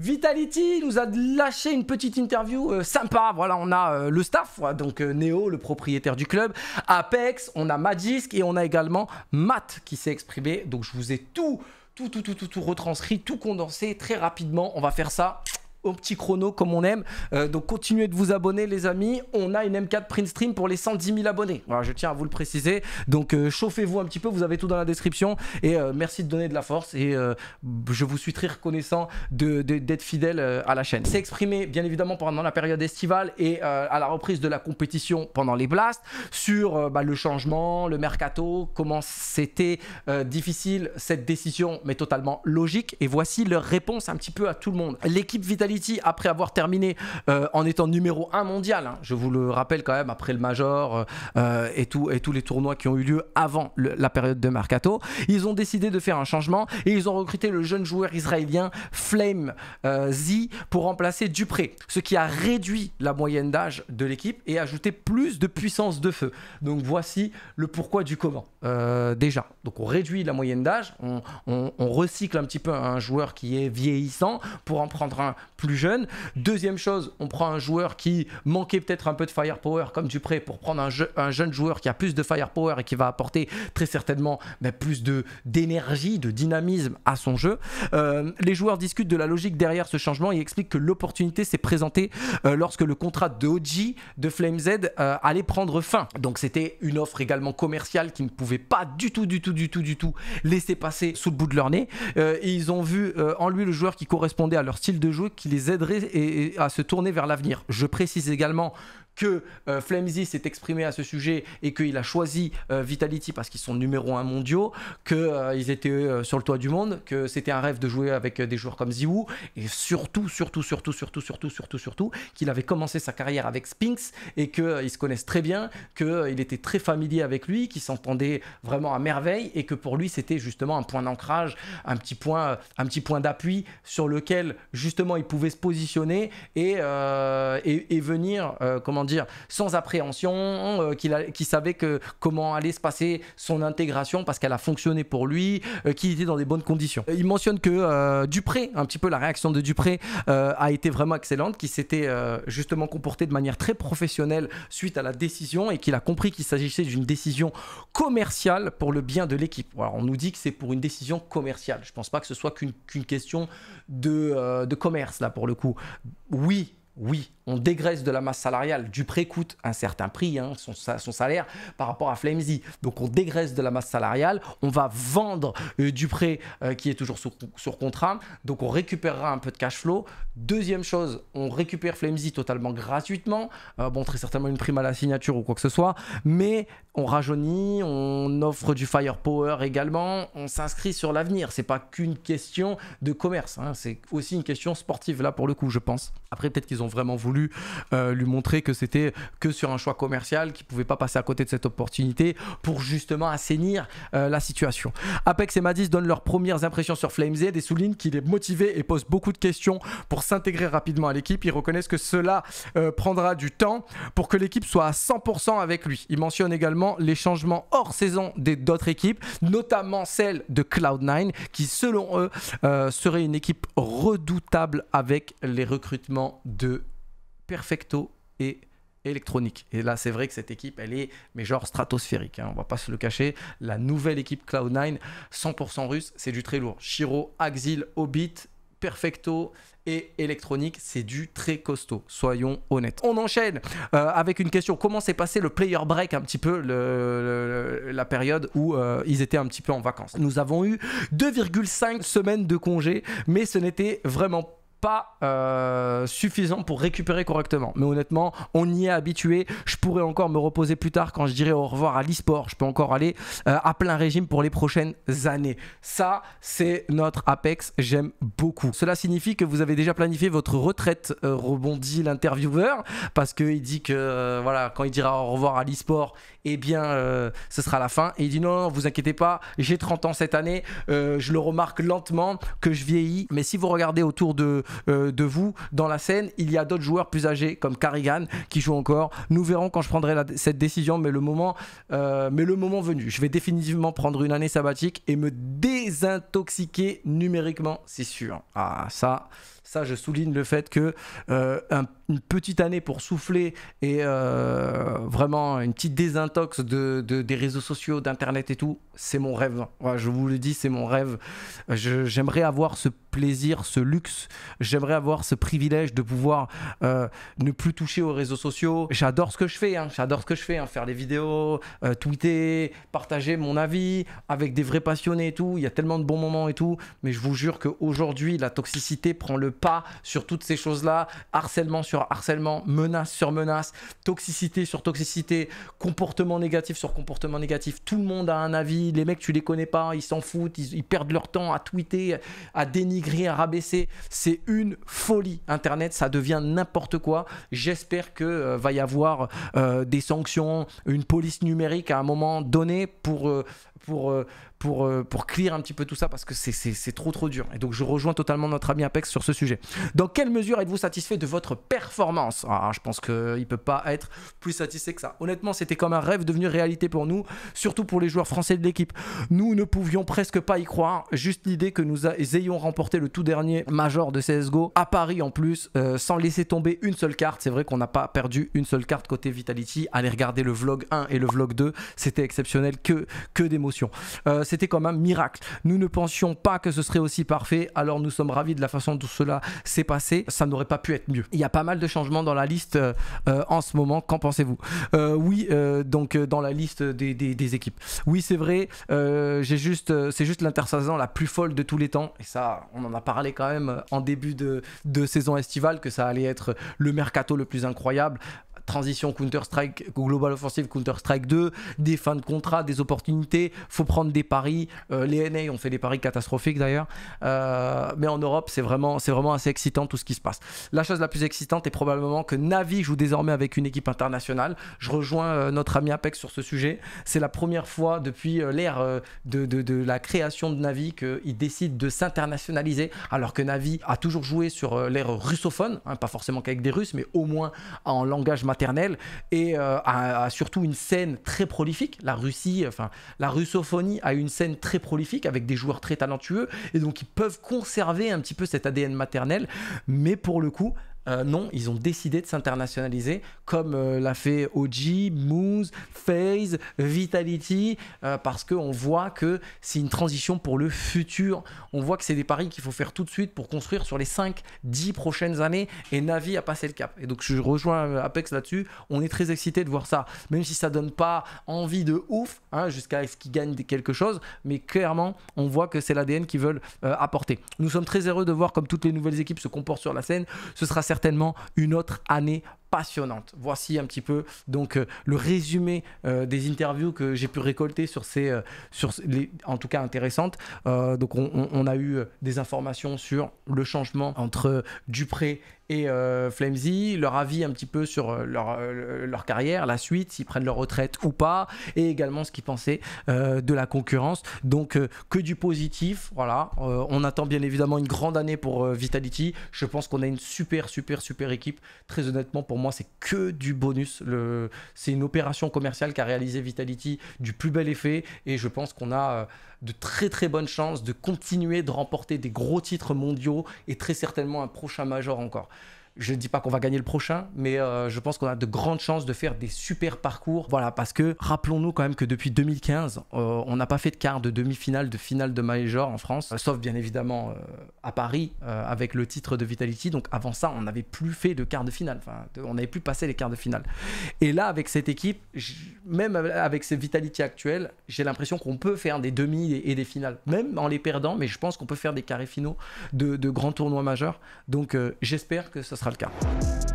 Vitality nous a lâché une petite interview euh, sympa. Voilà, on a euh, le staff, donc euh, Neo, le propriétaire du club, Apex, on a Magisk et on a également Matt qui s'est exprimé. Donc je vous ai tout, tout, tout, tout, tout, tout retranscrit, tout condensé très rapidement. On va faire ça au petit chrono comme on aime. Euh, donc continuez de vous abonner les amis. On a une M4 print stream pour les 110 000 abonnés. Voilà, je tiens à vous le préciser. Donc euh, chauffez-vous un petit peu, vous avez tout dans la description. Et euh, merci de donner de la force. Et je vous suis très reconnaissant d'être de, d'être fidèle à la chaîne. C'est exprimé bien évidemment pendant la période estivale et à la reprise de la compétition pendant les blasts sur bah, le changement, le mercato, comment c'était difficile cette décision mais totalement logique. Et voici leur réponse un petit peu à tout le monde. L'équipe Vitality après avoir terminé euh, en étant numéro 1 mondial, hein. je vous le rappelle quand même, après le Major euh, euh, et, tout, et tous les tournois qui ont eu lieu avant la période de Mercato, ils ont décidé de faire un changement et ils ont recruté le jeune joueur israélien Flame Z pour remplacer Dupré, ce qui a réduit la moyenne d'âge de l'équipe et ajouté plus de puissance de feu. Donc voici le pourquoi du comment. déjà, donc on réduit la moyenne d'âge, on recycle un petit peu un joueur qui est vieillissant pour en prendre un plus jeune. Deuxième chose, on prend un joueur qui manquait peut-être un peu de firepower comme Dupré pour prendre un, jeune joueur qui a plus de firepower et qui va apporter très certainement ben, plus d'énergie, de, dynamisme à son jeu. Euh, les joueurs discutent de la logique derrière ce changement et expliquent que l'opportunité s'est présentée euh, lorsque le contrat de OG de Flame Z euh, allait prendre fin. Donc c'était une offre également commerciale qui ne pouvait pas du tout, du tout, du tout, du tout laisser passer sous le bout de leur nez. et ils ont vu en lui le joueur qui correspondait à leur style de jeu, qui les aiderait à se tourner vers l'avenir. Je précise également que euh, s'est exprimé à ce sujet et qu'il a choisi euh, Vitality parce qu'ils sont numéro un mondiaux, qu'ils euh, étaient euh, sur le toit du monde, que c'était un rêve de jouer avec des joueurs comme Ziwu et surtout, surtout, surtout, surtout, surtout, surtout, surtout, qu'il avait commencé sa carrière avec Spinks et qu'ils se connaissent très bien, qu'il était très familier avec lui, qu'il s'entendait vraiment à merveille et que pour lui c'était justement un point d'ancrage, un petit point, un petit point d'appui sur lequel justement il pouvait se positionner et, et venir, comment dire, dire, sans appréhension, euh, qu'il savait comment allait se passer son intégration parce qu'elle a fonctionné pour lui, euh, qu'il était dans des bonnes conditions. Euh, il mentionne que Dupré, un petit peu la réaction de Dupré, a été vraiment excellente, qu'il s'était justement comporté de manière très professionnelle suite à la décision et qu'il a compris qu'il s'agissait d'une décision commerciale pour le bien de l'équipe. on nous dit que c'est pour une décision commerciale. Je ne pense pas que ce soit qu'une question de, de commerce là pour le coup. Oui, oui, on dégraisse de la masse salariale. Dupré coûte un certain prix, hein, son, salaire par rapport à Flamesy. E. Donc on dégraisse de la masse salariale, on va vendre euh, du Dupré euh, qui est toujours sur, contrat, donc on récupérera un peu de cash flow. Deuxième chose, on récupère Flamesy e totalement gratuitement, euh, bon très certainement une prime à la signature ou quoi que ce soit, mais on rajeunit, on offre du firepower également, on s'inscrit sur l'avenir. C'est pas qu'une question de commerce, hein. c'est aussi une question sportive là pour le coup, je pense. Après peut-être qu'ils ont vraiment voulu euh, lui montrer que c'était que sur un choix commercial, qu'il pouvait pas passer à côté de cette opportunité pour justement assainir euh, la situation. Apex et Madis donnent leurs premières impressions sur FlameZ et soulignent qu'il est motivé et pose beaucoup de questions pour s'intégrer rapidement à l'équipe. Ils reconnaissent que cela euh, prendra du temps pour que l'équipe soit à 100% avec lui. Ils mentionnent également les changements hors saison des d'autres équipes, notamment celle de Cloud9, qui selon eux serait une équipe redoutable avec les recrutements de perfecto et électronique. Et là, c'est vrai que cette équipe, elle est, mais genre stratosphérique. Hein. on va pas se le cacher. La nouvelle équipe Cloud9, 100% russe, c'est du très lourd. Shiro, Axil, Hobbit, Perfecto et électronique, c'est du très costaud, soyons honnêtes. On enchaîne euh, avec une question, comment s'est passé le player break un petit peu, la période où euh, ils étaient un petit peu en vacances Nous avons eu 2,5 semaines de congé, mais ce n'était vraiment pas pas euh, suffisant pour récupérer correctement. Mais honnêtement, on y est habitué. Je pourrais encore me reposer plus tard quand je dirai au revoir à l'e-sport. Je peux encore aller euh, à plein régime pour les prochaines années. Ça, c'est notre Apex. J'aime beaucoup. Cela signifie que vous avez déjà planifié votre retraite, euh, rebondit l'intervieweur, parce qu'il dit que voilà, quand il dira au revoir à l'e-sport, eh bien, ce sera la fin. Et il dit non, non vous inquiétez pas, j'ai 30 ans cette année. je le remarque lentement que je vieillis. Mais si vous regardez autour de, euh, de vous dans la scène. Il y a d'autres joueurs plus âgés comme Carrigan qui joue encore. Nous verrons quand je prendrai cette décision, mais le moment, euh, mais le moment venu, je vais définitivement prendre une année sabbatique et me désintoxiquer numériquement, c'est sûr. Ah ça, ça je souligne le fait que euh, un petite année pour souffler et euh, vraiment une petite désintox de, des réseaux sociaux, d'internet et tout, c'est mon rêve. je vous le dis, c'est mon rêve. J'aimerais avoir ce plaisir, ce luxe. J'aimerais avoir ce privilège de pouvoir euh, ne plus toucher aux réseaux sociaux. J'adore ce que je fais. Hein. J'adore ce que je fais. Hein. Faire les vidéos, euh, tweeter, partager mon avis avec des vrais passionnés et tout. Il y a tellement de bons moments et tout. Mais je vous jure que aujourd'hui la toxicité prend le pas sur toutes ces choses-là. Harcèlement sur harcèlement, menace sur menace, toxicité sur toxicité, comportement négatif sur comportement négatif. Tout le monde a un avis. Les mecs, tu les connais pas, ils s'en foutent, ils, perdent leur temps à tweeter, à dénigrer, à rabaisser. C'est une folie. Internet, ça devient n'importe quoi. J'espère que euh, va y avoir euh, des sanctions, une police numérique à un moment donné pour euh, pour, pour, pour clear un petit peu tout ça parce que c'est trop trop dur. Et donc je rejoins totalement notre ami Apex sur ce sujet. Dans quelle mesure êtes-vous satisfait de votre performance performance. Ah, je pense qu'il ne peut pas être plus satisfait que ça. Honnêtement, c'était comme un rêve devenu réalité pour nous, surtout pour les joueurs français de l'équipe. Nous ne pouvions presque pas y croire. Juste l'idée que nous ayons remporté le tout dernier major de CSGO à Paris en plus, euh, sans laisser tomber une seule carte. C'est vrai qu'on n'a pas perdu une seule carte côté Vitality. Allez regarder le vlog 1 et le vlog 2, c'était exceptionnel, que, que d'émotion. Euh, c'était comme un miracle. Nous ne pensions pas que ce serait aussi parfait, alors nous sommes ravis de la façon dont cela s'est passé. Ça n'aurait pas pu être mieux. Il y a pas mal de changements dans la liste euh, euh, en ce moment. Qu'en pensez-vous euh, Oui, donc dans la liste des, équipes. Oui, c'est vrai. J'ai juste, c'est juste l'intersaison la plus folle de tous les temps. Et ça, on en a parlé quand même en début de saison estivale que ça allait être le mercato le plus incroyable transition Counter-Strike, Global Offensive Counter-Strike 2, des fins de contrat, des opportunités, faut prendre des paris. Euh, les NA ont fait des paris catastrophiques d'ailleurs. Euh, mais en Europe, c'est vraiment, c'est vraiment assez excitant tout ce qui se passe. La chose la plus excitante est probablement que Navi joue désormais avec une équipe internationale. Je rejoins euh, notre ami Apex sur ce sujet. C'est la première fois depuis l'ère de, de, la création de Navi qu'il décide de s'internationaliser, alors que Navi a toujours joué sur l'ère russophone, hein, pas forcément qu'avec des Russes, mais au moins en langage matériel et euh, surtout une scène très prolifique. La Russie, enfin la russophonie a une scène très prolifique avec des joueurs très talentueux et donc ils peuvent conserver un petit peu cet ADN maternel, mais pour le coup euh, non, ils ont décidé de s'internationaliser comme euh, l'a fait OG, Moose, FaZe, Vitality, euh, parce parce qu'on voit que c'est une transition pour le futur. On voit que c'est des paris qu'il faut faire tout de suite pour construire sur les 5-10 prochaines années et Navi a passé le cap. Et donc je rejoins Apex là-dessus, on est très excité de voir ça, même si ça donne pas envie de ouf hein, jusqu'à ce qu'ils gagnent quelque chose, mais clairement on voit que c'est l'ADN qu'ils veulent apporter. Nous sommes très heureux de voir comme toutes les nouvelles équipes se comportent sur la scène. Ce sera certainement une autre année passionnante. Voici un petit peu donc euh, le résumé euh, des interviews que j'ai pu récolter sur ces, euh, sur les, en tout cas intéressantes. donc on, on, a eu des informations sur le changement entre Dupré et euh, Flamesy, leur avis un petit peu sur euh, euh, leur, carrière, la suite, s'ils prennent leur retraite ou pas, et également ce qu'ils pensaient euh, de la concurrence. Donc que du positif, voilà. on attend bien évidemment une grande année pour Vitality. Je pense qu'on a une super, super, super équipe. Très honnêtement, pour moi, c'est que du bonus. Le... C'est une opération commerciale qu'a réalisé Vitality du plus bel effet, et je pense qu'on a de très très bonnes chances de continuer de remporter des gros titres mondiaux et très certainement un prochain major encore. Je ne dis pas qu'on va gagner le prochain, mais euh, je pense qu'on a de grandes chances de faire des super parcours. Voilà, parce que rappelons-nous quand même que depuis 2015, euh, on n'a pas fait de quart de demi-finale, de finale de Major en France, euh, sauf bien évidemment à Paris avec le titre de Vitality. Donc avant ça, on n'avait plus fait de quart de finale. Enfin, on n'avait plus passé les quarts de finale. Et là, avec cette équipe, même avec cette Vitality actuelle, j'ai l'impression qu'on peut faire des demi et, des finales, même en les perdant. Mais je pense qu'on peut faire des carrés finaux de, de grands tournois majeurs. Donc j'espère que ce sera helga.